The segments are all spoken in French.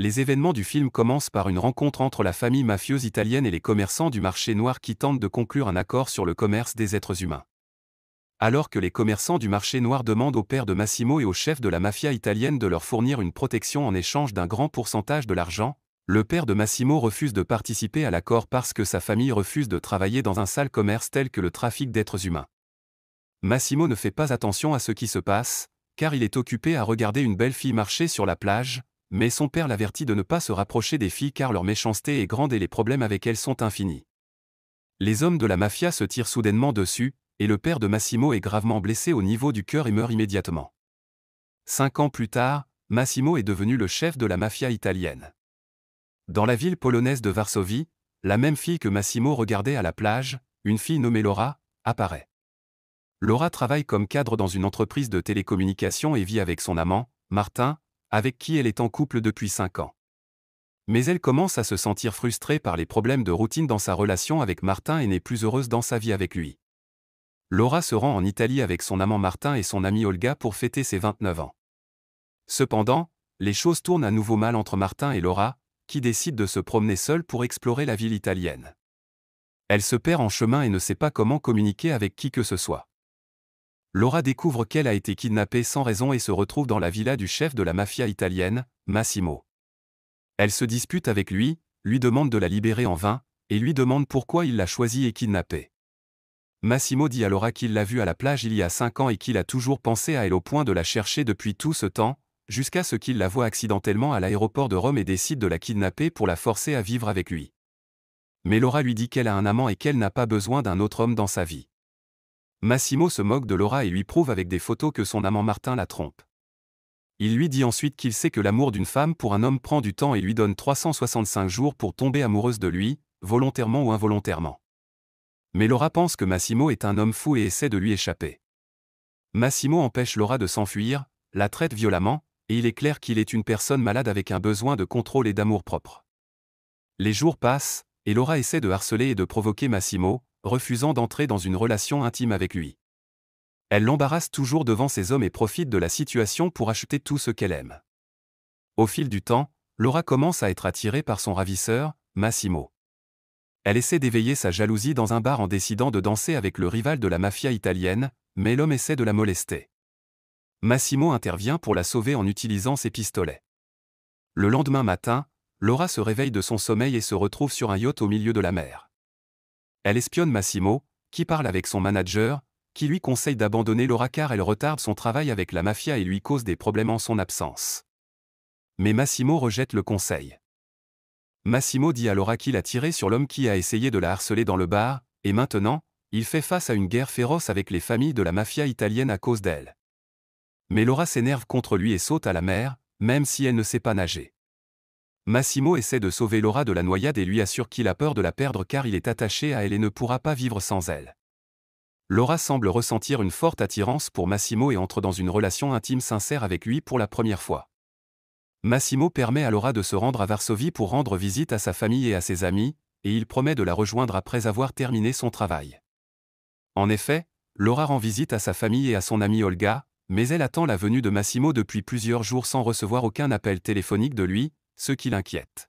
les événements du film commencent par une rencontre entre la famille mafieuse italienne et les commerçants du marché noir qui tentent de conclure un accord sur le commerce des êtres humains. Alors que les commerçants du marché noir demandent au père de Massimo et au chef de la mafia italienne de leur fournir une protection en échange d'un grand pourcentage de l'argent, le père de Massimo refuse de participer à l'accord parce que sa famille refuse de travailler dans un sale commerce tel que le trafic d'êtres humains. Massimo ne fait pas attention à ce qui se passe, car il est occupé à regarder une belle fille marcher sur la plage, mais son père l'avertit de ne pas se rapprocher des filles car leur méchanceté est grande et les problèmes avec elles sont infinis. Les hommes de la mafia se tirent soudainement dessus, et le père de Massimo est gravement blessé au niveau du cœur et meurt immédiatement. Cinq ans plus tard, Massimo est devenu le chef de la mafia italienne. Dans la ville polonaise de Varsovie, la même fille que Massimo regardait à la plage, une fille nommée Laura, apparaît. Laura travaille comme cadre dans une entreprise de télécommunications et vit avec son amant, Martin, avec qui elle est en couple depuis 5 ans. Mais elle commence à se sentir frustrée par les problèmes de routine dans sa relation avec Martin et n'est plus heureuse dans sa vie avec lui. Laura se rend en Italie avec son amant Martin et son amie Olga pour fêter ses 29 ans. Cependant, les choses tournent à nouveau mal entre Martin et Laura, qui décident de se promener seule pour explorer la ville italienne. Elle se perd en chemin et ne sait pas comment communiquer avec qui que ce soit. Laura découvre qu'elle a été kidnappée sans raison et se retrouve dans la villa du chef de la mafia italienne, Massimo. Elle se dispute avec lui, lui demande de la libérer en vain, et lui demande pourquoi il l'a choisie et kidnappée. Massimo dit à Laura qu'il l'a vue à la plage il y a cinq ans et qu'il a toujours pensé à elle au point de la chercher depuis tout ce temps, jusqu'à ce qu'il la voie accidentellement à l'aéroport de Rome et décide de la kidnapper pour la forcer à vivre avec lui. Mais Laura lui dit qu'elle a un amant et qu'elle n'a pas besoin d'un autre homme dans sa vie. Massimo se moque de Laura et lui prouve avec des photos que son amant Martin la trompe. Il lui dit ensuite qu'il sait que l'amour d'une femme pour un homme prend du temps et lui donne 365 jours pour tomber amoureuse de lui, volontairement ou involontairement. Mais Laura pense que Massimo est un homme fou et essaie de lui échapper. Massimo empêche Laura de s'enfuir, la traite violemment, et il est clair qu'il est une personne malade avec un besoin de contrôle et d'amour propre. Les jours passent, et Laura essaie de harceler et de provoquer Massimo, refusant d'entrer dans une relation intime avec lui. Elle l'embarrasse toujours devant ses hommes et profite de la situation pour acheter tout ce qu'elle aime. Au fil du temps, Laura commence à être attirée par son ravisseur, Massimo. Elle essaie d'éveiller sa jalousie dans un bar en décidant de danser avec le rival de la mafia italienne, mais l'homme essaie de la molester. Massimo intervient pour la sauver en utilisant ses pistolets. Le lendemain matin, Laura se réveille de son sommeil et se retrouve sur un yacht au milieu de la mer. Elle espionne Massimo, qui parle avec son manager, qui lui conseille d'abandonner Laura car elle retarde son travail avec la mafia et lui cause des problèmes en son absence. Mais Massimo rejette le conseil. Massimo dit à Laura qu'il a tiré sur l'homme qui a essayé de la harceler dans le bar, et maintenant, il fait face à une guerre féroce avec les familles de la mafia italienne à cause d'elle. Mais Laura s'énerve contre lui et saute à la mer, même si elle ne sait pas nager. Massimo essaie de sauver Laura de la noyade et lui assure qu'il a peur de la perdre car il est attaché à elle et ne pourra pas vivre sans elle. Laura semble ressentir une forte attirance pour Massimo et entre dans une relation intime sincère avec lui pour la première fois. Massimo permet à Laura de se rendre à Varsovie pour rendre visite à sa famille et à ses amis, et il promet de la rejoindre après avoir terminé son travail. En effet, Laura rend visite à sa famille et à son amie Olga, mais elle attend la venue de Massimo depuis plusieurs jours sans recevoir aucun appel téléphonique de lui, ce qui l'inquiète.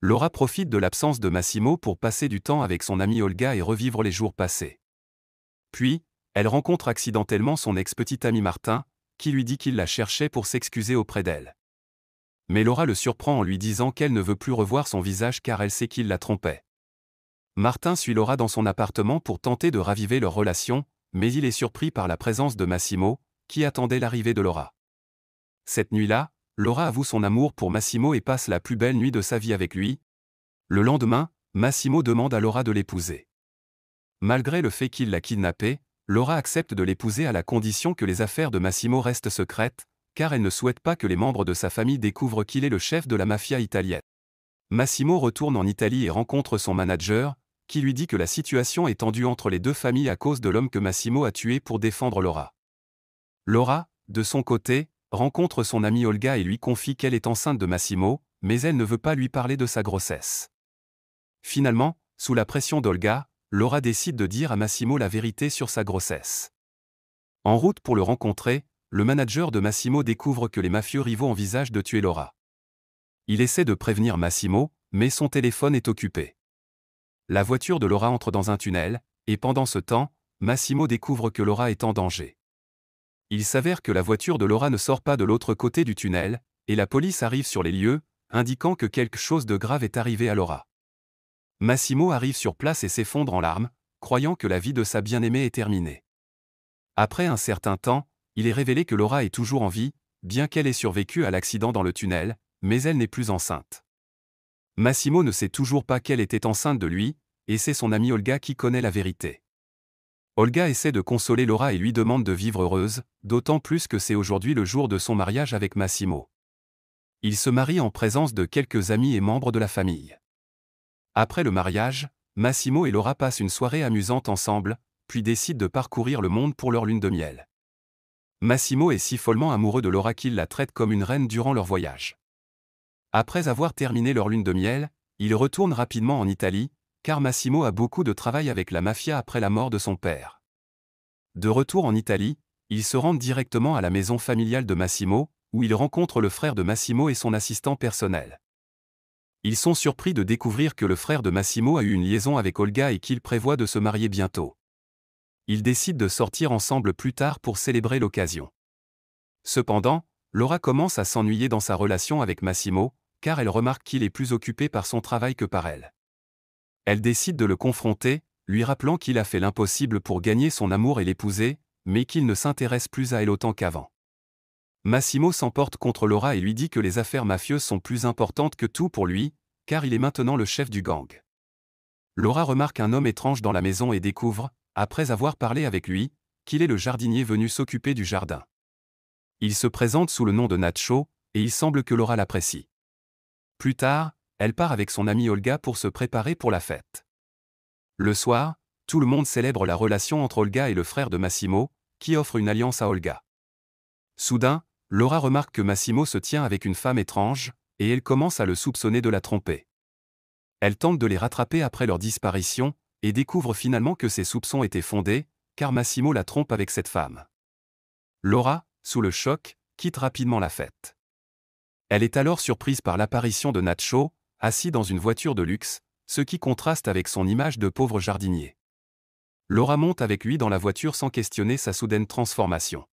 Laura profite de l'absence de Massimo pour passer du temps avec son amie Olga et revivre les jours passés. Puis, elle rencontre accidentellement son ex-petit ami Martin, qui lui dit qu'il la cherchait pour s'excuser auprès d'elle. Mais Laura le surprend en lui disant qu'elle ne veut plus revoir son visage car elle sait qu'il la trompait. Martin suit Laura dans son appartement pour tenter de raviver leur relation, mais il est surpris par la présence de Massimo, qui attendait l'arrivée de Laura. Cette nuit-là, Laura avoue son amour pour Massimo et passe la plus belle nuit de sa vie avec lui. Le lendemain, Massimo demande à Laura de l'épouser. Malgré le fait qu'il l'a kidnappée, Laura accepte de l'épouser à la condition que les affaires de Massimo restent secrètes, car elle ne souhaite pas que les membres de sa famille découvrent qu'il est le chef de la mafia italienne. Massimo retourne en Italie et rencontre son manager, qui lui dit que la situation est tendue entre les deux familles à cause de l'homme que Massimo a tué pour défendre Laura. Laura, de son côté, rencontre son amie Olga et lui confie qu'elle est enceinte de Massimo, mais elle ne veut pas lui parler de sa grossesse. Finalement, sous la pression d'Olga, Laura décide de dire à Massimo la vérité sur sa grossesse. En route pour le rencontrer, le manager de Massimo découvre que les mafieux rivaux envisagent de tuer Laura. Il essaie de prévenir Massimo, mais son téléphone est occupé. La voiture de Laura entre dans un tunnel, et pendant ce temps, Massimo découvre que Laura est en danger. Il s'avère que la voiture de Laura ne sort pas de l'autre côté du tunnel, et la police arrive sur les lieux, indiquant que quelque chose de grave est arrivé à Laura. Massimo arrive sur place et s'effondre en larmes, croyant que la vie de sa bien-aimée est terminée. Après un certain temps, il est révélé que Laura est toujours en vie, bien qu'elle ait survécu à l'accident dans le tunnel, mais elle n'est plus enceinte. Massimo ne sait toujours pas qu'elle était enceinte de lui, et c'est son ami Olga qui connaît la vérité. Olga essaie de consoler Laura et lui demande de vivre heureuse, d'autant plus que c'est aujourd'hui le jour de son mariage avec Massimo. Il se marie en présence de quelques amis et membres de la famille. Après le mariage, Massimo et Laura passent une soirée amusante ensemble, puis décident de parcourir le monde pour leur lune de miel. Massimo est si follement amoureux de Laura qu'il la traite comme une reine durant leur voyage. Après avoir terminé leur lune de miel, ils retournent rapidement en Italie, car Massimo a beaucoup de travail avec la mafia après la mort de son père. De retour en Italie, il se rend directement à la maison familiale de Massimo, où il rencontre le frère de Massimo et son assistant personnel. Ils sont surpris de découvrir que le frère de Massimo a eu une liaison avec Olga et qu'il prévoit de se marier bientôt. Ils décident de sortir ensemble plus tard pour célébrer l'occasion. Cependant, Laura commence à s'ennuyer dans sa relation avec Massimo, car elle remarque qu'il est plus occupé par son travail que par elle. Elle décide de le confronter, lui rappelant qu'il a fait l'impossible pour gagner son amour et l'épouser, mais qu'il ne s'intéresse plus à elle autant qu'avant. Massimo s'emporte contre Laura et lui dit que les affaires mafieuses sont plus importantes que tout pour lui, car il est maintenant le chef du gang. Laura remarque un homme étrange dans la maison et découvre, après avoir parlé avec lui, qu'il est le jardinier venu s'occuper du jardin. Il se présente sous le nom de Nacho, et il semble que Laura l'apprécie. Plus tard, elle part avec son amie Olga pour se préparer pour la fête. Le soir, tout le monde célèbre la relation entre Olga et le frère de Massimo, qui offre une alliance à Olga. Soudain, Laura remarque que Massimo se tient avec une femme étrange, et elle commence à le soupçonner de la tromper. Elle tente de les rattraper après leur disparition, et découvre finalement que ses soupçons étaient fondés, car Massimo la trompe avec cette femme. Laura, sous le choc, quitte rapidement la fête. Elle est alors surprise par l'apparition de Nacho, assis dans une voiture de luxe, ce qui contraste avec son image de pauvre jardinier. Laura monte avec lui dans la voiture sans questionner sa soudaine transformation.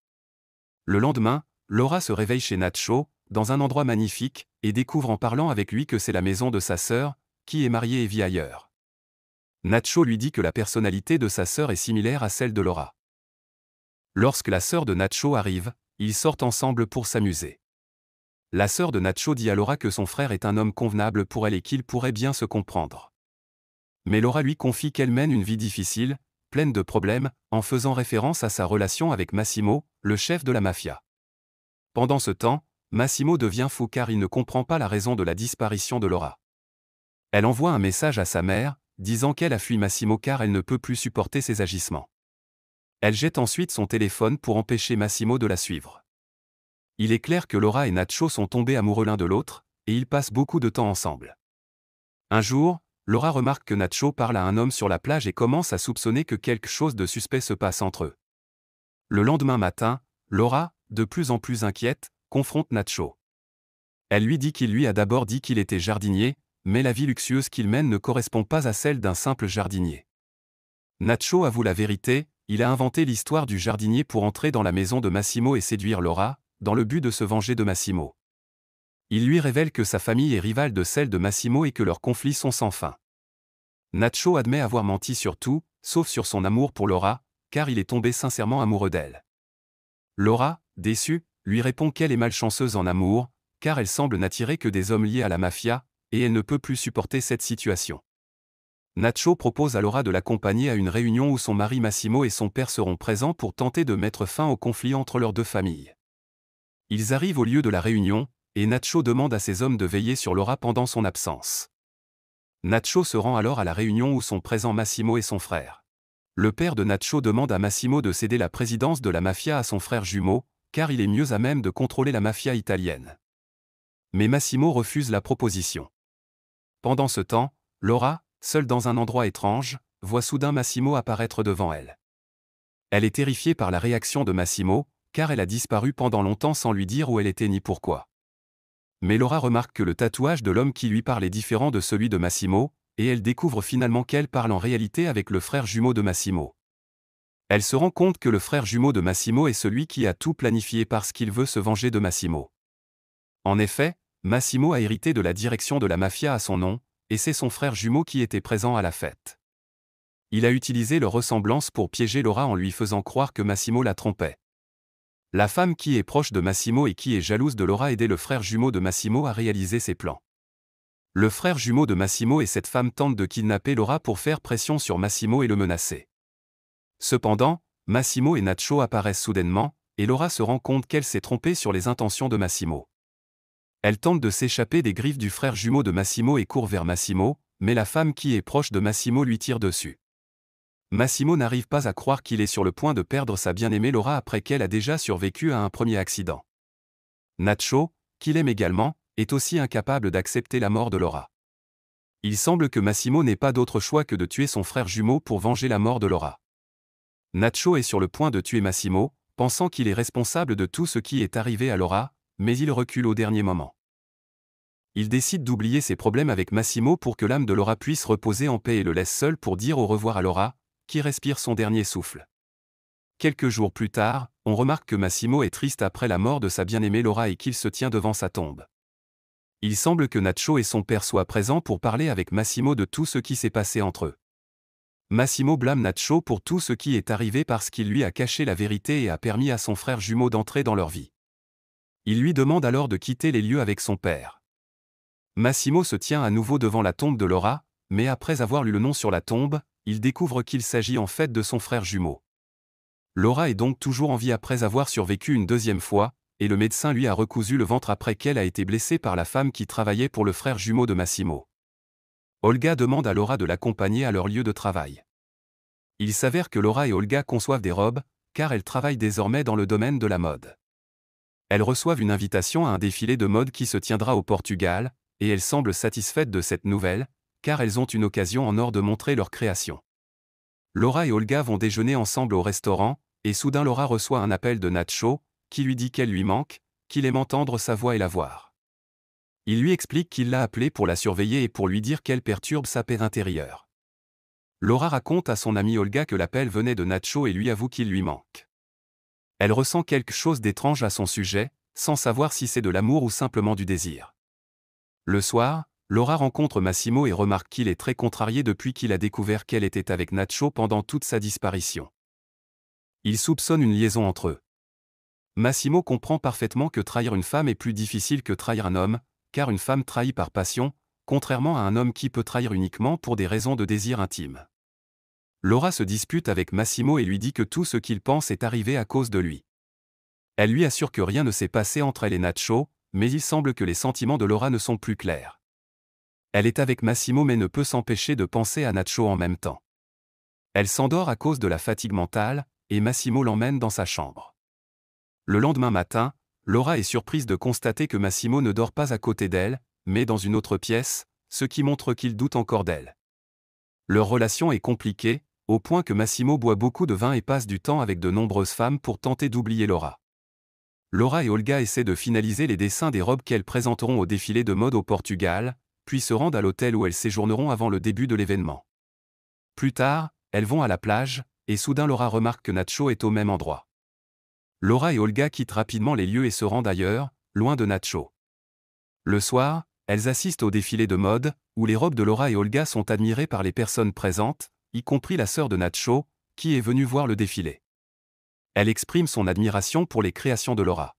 Le lendemain, Laura se réveille chez Nacho, dans un endroit magnifique, et découvre en parlant avec lui que c'est la maison de sa sœur, qui est mariée et vit ailleurs. Nacho lui dit que la personnalité de sa sœur est similaire à celle de Laura. Lorsque la sœur de Nacho arrive, ils sortent ensemble pour s'amuser la sœur de Nacho dit à Laura que son frère est un homme convenable pour elle et qu'il pourrait bien se comprendre. Mais Laura lui confie qu'elle mène une vie difficile, pleine de problèmes, en faisant référence à sa relation avec Massimo, le chef de la mafia. Pendant ce temps, Massimo devient fou car il ne comprend pas la raison de la disparition de Laura. Elle envoie un message à sa mère, disant qu'elle a fui Massimo car elle ne peut plus supporter ses agissements. Elle jette ensuite son téléphone pour empêcher Massimo de la suivre. Il est clair que Laura et Nacho sont tombés amoureux l'un de l'autre, et ils passent beaucoup de temps ensemble. Un jour, Laura remarque que Nacho parle à un homme sur la plage et commence à soupçonner que quelque chose de suspect se passe entre eux. Le lendemain matin, Laura, de plus en plus inquiète, confronte Nacho. Elle lui dit qu'il lui a d'abord dit qu'il était jardinier, mais la vie luxueuse qu'il mène ne correspond pas à celle d'un simple jardinier. Nacho avoue la vérité, il a inventé l'histoire du jardinier pour entrer dans la maison de Massimo et séduire Laura, dans le but de se venger de Massimo. Il lui révèle que sa famille est rivale de celle de Massimo et que leurs conflits sont sans fin. Nacho admet avoir menti sur tout, sauf sur son amour pour Laura, car il est tombé sincèrement amoureux d'elle. Laura, déçue, lui répond qu'elle est malchanceuse en amour, car elle semble n'attirer que des hommes liés à la mafia, et elle ne peut plus supporter cette situation. Nacho propose à Laura de l'accompagner à une réunion où son mari Massimo et son père seront présents pour tenter de mettre fin au conflit entre leurs deux familles. Ils arrivent au lieu de la réunion, et Nacho demande à ses hommes de veiller sur Laura pendant son absence. Nacho se rend alors à la réunion où sont présents Massimo et son frère. Le père de Nacho demande à Massimo de céder la présidence de la mafia à son frère jumeau, car il est mieux à même de contrôler la mafia italienne. Mais Massimo refuse la proposition. Pendant ce temps, Laura, seule dans un endroit étrange, voit soudain Massimo apparaître devant elle. Elle est terrifiée par la réaction de Massimo, car elle a disparu pendant longtemps sans lui dire où elle était ni pourquoi. Mais Laura remarque que le tatouage de l'homme qui lui parle est différent de celui de Massimo, et elle découvre finalement qu'elle parle en réalité avec le frère jumeau de Massimo. Elle se rend compte que le frère jumeau de Massimo est celui qui a tout planifié parce qu'il veut se venger de Massimo. En effet, Massimo a hérité de la direction de la mafia à son nom, et c'est son frère jumeau qui était présent à la fête. Il a utilisé leur ressemblance pour piéger Laura en lui faisant croire que Massimo la trompait. La femme qui est proche de Massimo et qui est jalouse de Laura aidait le frère jumeau de Massimo à réaliser ses plans. Le frère jumeau de Massimo et cette femme tentent de kidnapper Laura pour faire pression sur Massimo et le menacer. Cependant, Massimo et Nacho apparaissent soudainement, et Laura se rend compte qu'elle s'est trompée sur les intentions de Massimo. Elle tente de s'échapper des griffes du frère jumeau de Massimo et court vers Massimo, mais la femme qui est proche de Massimo lui tire dessus. Massimo n'arrive pas à croire qu'il est sur le point de perdre sa bien-aimée Laura après qu'elle a déjà survécu à un premier accident. Nacho, qu'il aime également, est aussi incapable d'accepter la mort de Laura. Il semble que Massimo n'ait pas d'autre choix que de tuer son frère jumeau pour venger la mort de Laura. Nacho est sur le point de tuer Massimo, pensant qu'il est responsable de tout ce qui est arrivé à Laura, mais il recule au dernier moment. Il décide d'oublier ses problèmes avec Massimo pour que l'âme de Laura puisse reposer en paix et le laisse seul pour dire au revoir à Laura, qui respire son dernier souffle. Quelques jours plus tard, on remarque que Massimo est triste après la mort de sa bien-aimée Laura et qu'il se tient devant sa tombe. Il semble que Nacho et son père soient présents pour parler avec Massimo de tout ce qui s'est passé entre eux. Massimo blâme Nacho pour tout ce qui est arrivé parce qu'il lui a caché la vérité et a permis à son frère jumeau d'entrer dans leur vie. Il lui demande alors de quitter les lieux avec son père. Massimo se tient à nouveau devant la tombe de Laura, mais après avoir lu le nom sur la tombe, il découvre qu'il s'agit en fait de son frère jumeau. Laura est donc toujours en vie après avoir survécu une deuxième fois, et le médecin lui a recousu le ventre après qu'elle a été blessée par la femme qui travaillait pour le frère jumeau de Massimo. Olga demande à Laura de l'accompagner à leur lieu de travail. Il s'avère que Laura et Olga conçoivent des robes, car elles travaillent désormais dans le domaine de la mode. Elles reçoivent une invitation à un défilé de mode qui se tiendra au Portugal, et elles semblent satisfaites de cette nouvelle, car elles ont une occasion en or de montrer leur création. Laura et Olga vont déjeuner ensemble au restaurant, et soudain Laura reçoit un appel de Nacho, qui lui dit qu'elle lui manque, qu'il aime entendre sa voix et la voir. Il lui explique qu'il l'a appelée pour la surveiller et pour lui dire qu'elle perturbe sa paix intérieure. Laura raconte à son amie Olga que l'appel venait de Nacho et lui avoue qu'il lui manque. Elle ressent quelque chose d'étrange à son sujet, sans savoir si c'est de l'amour ou simplement du désir. Le soir, Laura rencontre Massimo et remarque qu'il est très contrarié depuis qu'il a découvert qu'elle était avec Nacho pendant toute sa disparition. Il soupçonne une liaison entre eux. Massimo comprend parfaitement que trahir une femme est plus difficile que trahir un homme, car une femme trahit par passion, contrairement à un homme qui peut trahir uniquement pour des raisons de désir intime. Laura se dispute avec Massimo et lui dit que tout ce qu'il pense est arrivé à cause de lui. Elle lui assure que rien ne s'est passé entre elle et Nacho, mais il semble que les sentiments de Laura ne sont plus clairs. Elle est avec Massimo mais ne peut s'empêcher de penser à Nacho en même temps. Elle s'endort à cause de la fatigue mentale, et Massimo l'emmène dans sa chambre. Le lendemain matin, Laura est surprise de constater que Massimo ne dort pas à côté d'elle, mais dans une autre pièce, ce qui montre qu'il doute encore d'elle. Leur relation est compliquée, au point que Massimo boit beaucoup de vin et passe du temps avec de nombreuses femmes pour tenter d'oublier Laura. Laura et Olga essaient de finaliser les dessins des robes qu'elles présenteront au défilé de mode au Portugal, puis se rendent à l'hôtel où elles séjourneront avant le début de l'événement. Plus tard, elles vont à la plage, et soudain Laura remarque que Nacho est au même endroit. Laura et Olga quittent rapidement les lieux et se rendent ailleurs, loin de Nacho. Le soir, elles assistent au défilé de mode, où les robes de Laura et Olga sont admirées par les personnes présentes, y compris la sœur de Nacho, qui est venue voir le défilé. Elle exprime son admiration pour les créations de Laura.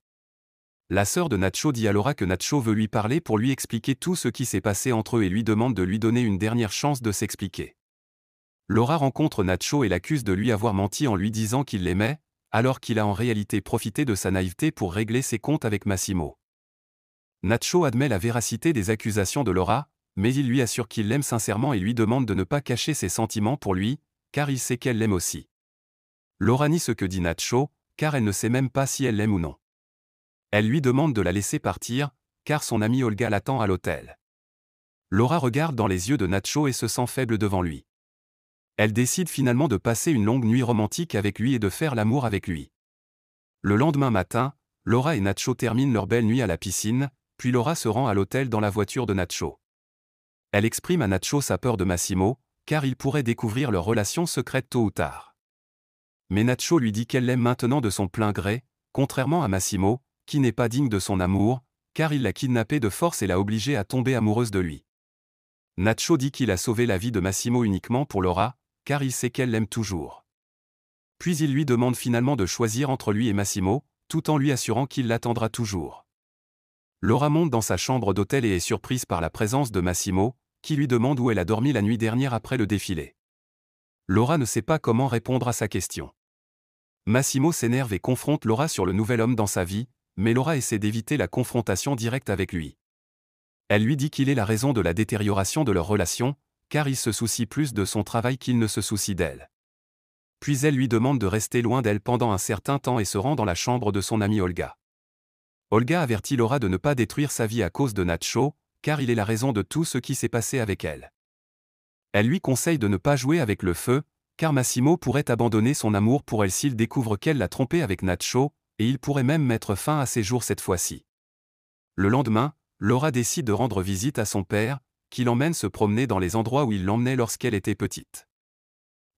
La sœur de Nacho dit à Laura que Nacho veut lui parler pour lui expliquer tout ce qui s'est passé entre eux et lui demande de lui donner une dernière chance de s'expliquer. Laura rencontre Nacho et l'accuse de lui avoir menti en lui disant qu'il l'aimait, alors qu'il a en réalité profité de sa naïveté pour régler ses comptes avec Massimo. Nacho admet la véracité des accusations de Laura, mais il lui assure qu'il l'aime sincèrement et lui demande de ne pas cacher ses sentiments pour lui, car il sait qu'elle l'aime aussi. Laura nie ce que dit Nacho, car elle ne sait même pas si elle l'aime ou non. Elle lui demande de la laisser partir, car son ami Olga l'attend à l'hôtel. Laura regarde dans les yeux de Nacho et se sent faible devant lui. Elle décide finalement de passer une longue nuit romantique avec lui et de faire l'amour avec lui. Le lendemain matin, Laura et Nacho terminent leur belle nuit à la piscine, puis Laura se rend à l'hôtel dans la voiture de Nacho. Elle exprime à Nacho sa peur de Massimo, car il pourrait découvrir leur relation secrète tôt ou tard. Mais Nacho lui dit qu'elle l'aime maintenant de son plein gré, contrairement à Massimo, qui n'est pas digne de son amour, car il l'a kidnappée de force et l'a obligée à tomber amoureuse de lui. Nacho dit qu'il a sauvé la vie de Massimo uniquement pour Laura, car il sait qu'elle l'aime toujours. Puis il lui demande finalement de choisir entre lui et Massimo, tout en lui assurant qu'il l'attendra toujours. Laura monte dans sa chambre d'hôtel et est surprise par la présence de Massimo, qui lui demande où elle a dormi la nuit dernière après le défilé. Laura ne sait pas comment répondre à sa question. Massimo s'énerve et confronte Laura sur le nouvel homme dans sa vie, mais Laura essaie d'éviter la confrontation directe avec lui. Elle lui dit qu'il est la raison de la détérioration de leur relation, car il se soucie plus de son travail qu'il ne se soucie d'elle. Puis elle lui demande de rester loin d'elle pendant un certain temps et se rend dans la chambre de son amie Olga. Olga avertit Laura de ne pas détruire sa vie à cause de Nacho, car il est la raison de tout ce qui s'est passé avec elle. Elle lui conseille de ne pas jouer avec le feu, car Massimo pourrait abandonner son amour pour elle s'il découvre qu'elle l'a trompé avec Nacho, et il pourrait même mettre fin à ses jours cette fois-ci. Le lendemain, Laura décide de rendre visite à son père, qui l'emmène se promener dans les endroits où il l'emmenait lorsqu'elle était petite.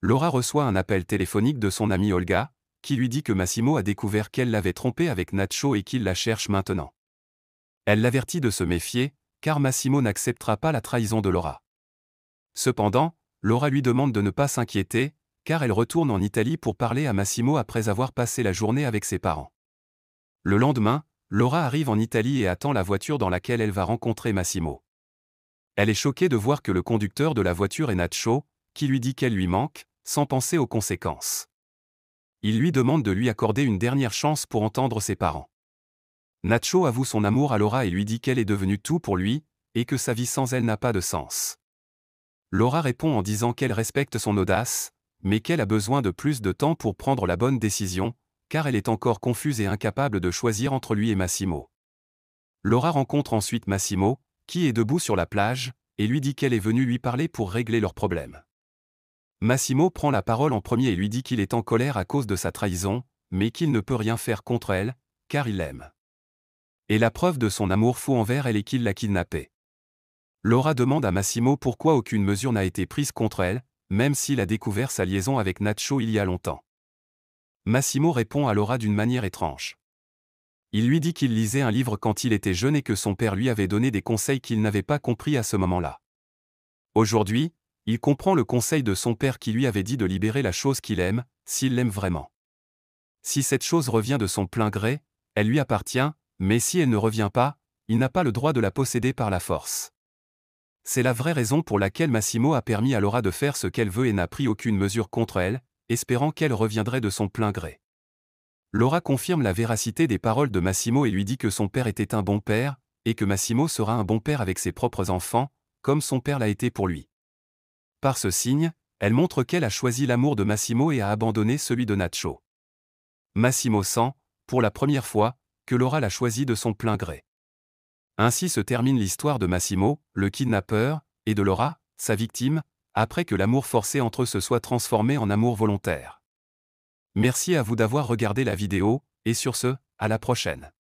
Laura reçoit un appel téléphonique de son amie Olga, qui lui dit que Massimo a découvert qu'elle l'avait trompé avec Nacho et qu'il la cherche maintenant. Elle l'avertit de se méfier, car Massimo n'acceptera pas la trahison de Laura. Cependant, Laura lui demande de ne pas s'inquiéter, car elle retourne en Italie pour parler à Massimo après avoir passé la journée avec ses parents. Le lendemain, Laura arrive en Italie et attend la voiture dans laquelle elle va rencontrer Massimo. Elle est choquée de voir que le conducteur de la voiture est Nacho, qui lui dit qu'elle lui manque, sans penser aux conséquences. Il lui demande de lui accorder une dernière chance pour entendre ses parents. Nacho avoue son amour à Laura et lui dit qu'elle est devenue tout pour lui, et que sa vie sans elle n'a pas de sens. Laura répond en disant qu'elle respecte son audace, mais qu'elle a besoin de plus de temps pour prendre la bonne décision, car elle est encore confuse et incapable de choisir entre lui et Massimo. Laura rencontre ensuite Massimo, qui est debout sur la plage, et lui dit qu'elle est venue lui parler pour régler leurs problèmes. Massimo prend la parole en premier et lui dit qu'il est en colère à cause de sa trahison, mais qu'il ne peut rien faire contre elle, car il l'aime. Et la preuve de son amour fou envers elle est qu'il l'a kidnappée. Laura demande à Massimo pourquoi aucune mesure n'a été prise contre elle, même s'il a découvert sa liaison avec Nacho il y a longtemps. Massimo répond à Laura d'une manière étrange. Il lui dit qu'il lisait un livre quand il était jeune et que son père lui avait donné des conseils qu'il n'avait pas compris à ce moment-là. Aujourd'hui, il comprend le conseil de son père qui lui avait dit de libérer la chose qu'il aime, s'il l'aime vraiment. Si cette chose revient de son plein gré, elle lui appartient, mais si elle ne revient pas, il n'a pas le droit de la posséder par la force. C'est la vraie raison pour laquelle Massimo a permis à Laura de faire ce qu'elle veut et n'a pris aucune mesure contre elle, espérant qu'elle reviendrait de son plein gré. Laura confirme la véracité des paroles de Massimo et lui dit que son père était un bon père, et que Massimo sera un bon père avec ses propres enfants, comme son père l'a été pour lui. Par ce signe, elle montre qu'elle a choisi l'amour de Massimo et a abandonné celui de Nacho. Massimo sent, pour la première fois, que Laura l'a choisi de son plein gré. Ainsi se termine l'histoire de Massimo, le kidnappeur, et de Laura, sa victime, après que l'amour forcé entre eux se soit transformé en amour volontaire. Merci à vous d'avoir regardé la vidéo, et sur ce, à la prochaine.